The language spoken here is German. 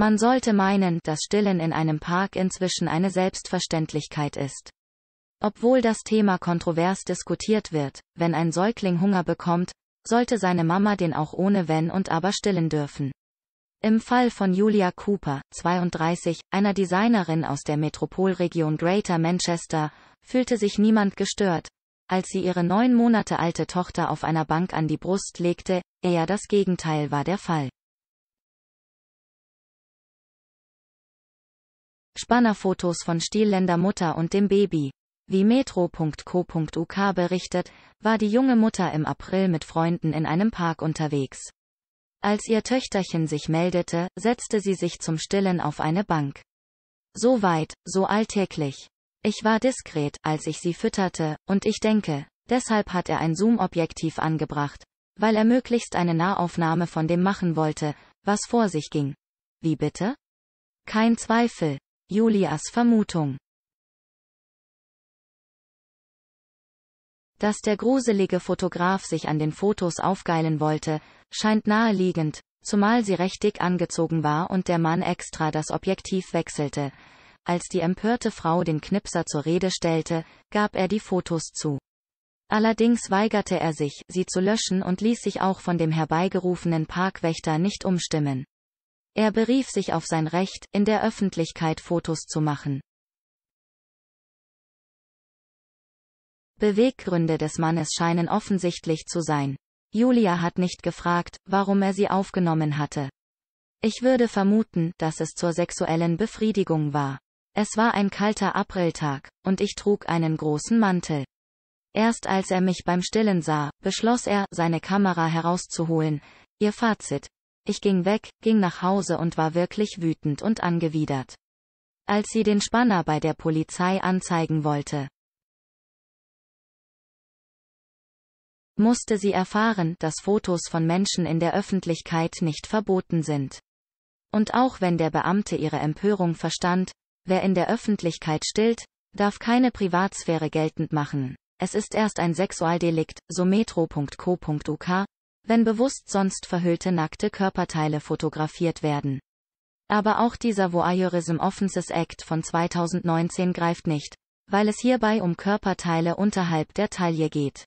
Man sollte meinen, dass Stillen in einem Park inzwischen eine Selbstverständlichkeit ist. Obwohl das Thema kontrovers diskutiert wird, wenn ein Säugling Hunger bekommt, sollte seine Mama den auch ohne Wenn und Aber stillen dürfen. Im Fall von Julia Cooper, 32, einer Designerin aus der Metropolregion Greater Manchester, fühlte sich niemand gestört, als sie ihre neun Monate alte Tochter auf einer Bank an die Brust legte, eher das Gegenteil war der Fall. Spannerfotos von Stielländer Mutter und dem Baby. Wie metro.co.uk berichtet, war die junge Mutter im April mit Freunden in einem Park unterwegs. Als ihr Töchterchen sich meldete, setzte sie sich zum Stillen auf eine Bank. So weit, so alltäglich. Ich war diskret, als ich sie fütterte, und ich denke, deshalb hat er ein Zoom-Objektiv angebracht, weil er möglichst eine Nahaufnahme von dem machen wollte, was vor sich ging. Wie bitte? Kein Zweifel, Julias Vermutung. Dass der gruselige Fotograf sich an den Fotos aufgeilen wollte, scheint naheliegend, zumal sie recht dick angezogen war und der Mann extra das Objektiv wechselte. Als die empörte Frau den Knipser zur Rede stellte, gab er die Fotos zu. Allerdings weigerte er sich, sie zu löschen und ließ sich auch von dem herbeigerufenen Parkwächter nicht umstimmen. Er berief sich auf sein Recht, in der Öffentlichkeit Fotos zu machen. Beweggründe des Mannes scheinen offensichtlich zu sein. Julia hat nicht gefragt, warum er sie aufgenommen hatte. Ich würde vermuten, dass es zur sexuellen Befriedigung war. Es war ein kalter Apriltag, und ich trug einen großen Mantel. Erst als er mich beim Stillen sah, beschloss er, seine Kamera herauszuholen. Ihr Fazit, ich ging weg, ging nach Hause und war wirklich wütend und angewidert. Als sie den Spanner bei der Polizei anzeigen wollte, musste sie erfahren, dass Fotos von Menschen in der Öffentlichkeit nicht verboten sind. Und auch wenn der Beamte ihre Empörung verstand, wer in der Öffentlichkeit stillt, darf keine Privatsphäre geltend machen. Es ist erst ein Sexualdelikt, so metro.co.uk, wenn bewusst sonst verhüllte nackte Körperteile fotografiert werden. Aber auch dieser Voyeurism Offenses Act von 2019 greift nicht, weil es hierbei um Körperteile unterhalb der Taille geht.